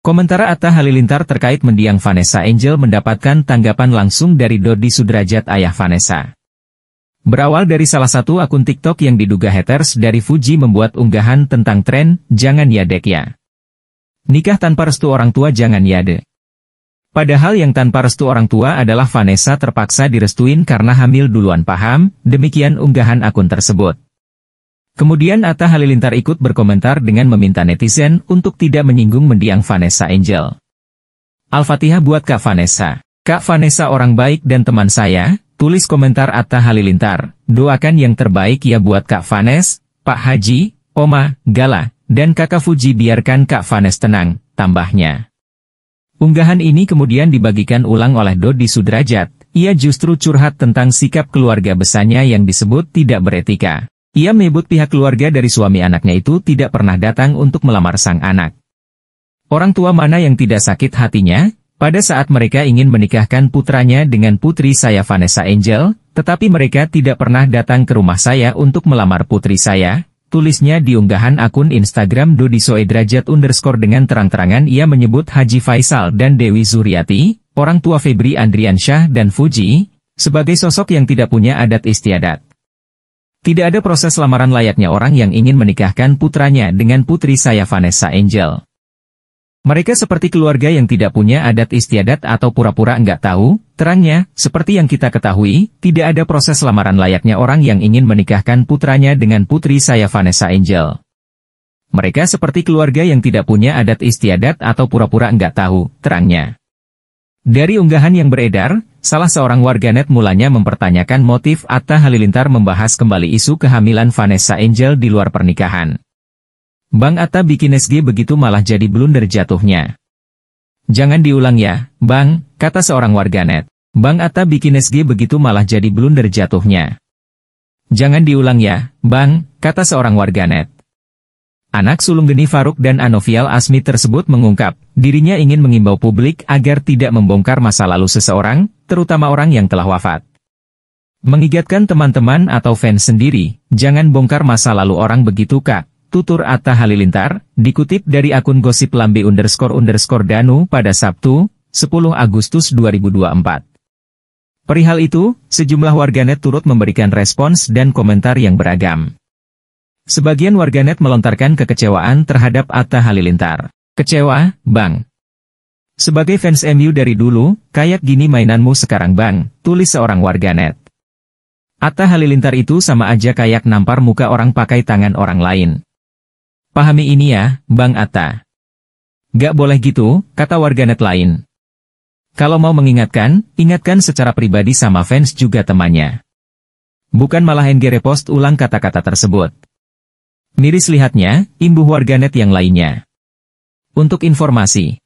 Komentar Atta Halilintar terkait mendiang Vanessa Angel mendapatkan tanggapan langsung dari Dodi Sudrajat ayah Vanessa. Berawal dari salah satu akun TikTok yang diduga haters dari Fuji membuat unggahan tentang tren, jangan ya dek ya. Nikah tanpa restu orang tua jangan ya dek. Padahal yang tanpa restu orang tua adalah Vanessa terpaksa direstuin karena hamil duluan paham, demikian unggahan akun tersebut. Kemudian Atta Halilintar ikut berkomentar dengan meminta netizen untuk tidak menyinggung mendiang Vanessa Angel. Al-Fatihah buat Kak Vanessa. Kak Vanessa orang baik dan teman saya, tulis komentar Atta Halilintar, doakan yang terbaik ya buat Kak Vanes, Pak Haji, Oma, Gala, dan Kakak Fuji biarkan Kak Vanes tenang, tambahnya. Unggahan ini kemudian dibagikan ulang oleh Dodi Sudrajat, ia justru curhat tentang sikap keluarga besarnya yang disebut tidak beretika. Ia menyebut pihak keluarga dari suami anaknya itu tidak pernah datang untuk melamar sang anak. Orang tua mana yang tidak sakit hatinya, pada saat mereka ingin menikahkan putranya dengan putri saya Vanessa Angel, tetapi mereka tidak pernah datang ke rumah saya untuk melamar putri saya, tulisnya di unggahan akun Instagram Dodi Soedrajat underscore dengan terang-terangan ia menyebut Haji Faisal dan Dewi Zuriati, orang tua Febri Andriansyah dan Fuji, sebagai sosok yang tidak punya adat istiadat. Tidak ada proses lamaran layaknya orang yang ingin menikahkan putranya dengan putri saya Vanessa Angel. Mereka seperti keluarga yang tidak punya adat istiadat atau pura-pura enggak tahu, terangnya, seperti yang kita ketahui, tidak ada proses lamaran layaknya orang yang ingin menikahkan putranya dengan putri saya Vanessa Angel. Mereka seperti keluarga yang tidak punya adat istiadat atau pura-pura enggak tahu, terangnya. Dari unggahan yang beredar, salah seorang warganet mulanya mempertanyakan motif Atta Halilintar membahas kembali isu kehamilan Vanessa Angel di luar pernikahan. Bang Atta bikin SG begitu malah jadi blunder jatuhnya. Jangan diulang ya, Bang, kata seorang warganet. Bang Atta bikin SG begitu malah jadi blunder jatuhnya. Jangan diulang ya, Bang, kata seorang warganet. Anak sulung Geni Faruk dan Anovial Asmi tersebut mengungkap, Dirinya ingin mengimbau publik agar tidak membongkar masa lalu seseorang, terutama orang yang telah wafat. Mengingatkan teman-teman atau fans sendiri, jangan bongkar masa lalu orang begitu kak, tutur Atta Halilintar, dikutip dari akun gosip lambe underscore underscore danu pada Sabtu, 10 Agustus 2024. Perihal itu, sejumlah warganet turut memberikan respons dan komentar yang beragam. Sebagian warganet melontarkan kekecewaan terhadap Atta Halilintar. Kecewa, Bang. Sebagai fans MU dari dulu, kayak gini mainanmu sekarang Bang, tulis seorang warganet. Atta Halilintar itu sama aja kayak nampar muka orang pakai tangan orang lain. Pahami ini ya, Bang Atta. Gak boleh gitu, kata warganet lain. Kalau mau mengingatkan, ingatkan secara pribadi sama fans juga temannya. Bukan malah NG repost ulang kata-kata tersebut. Miris lihatnya, imbuh warganet yang lainnya. Untuk informasi,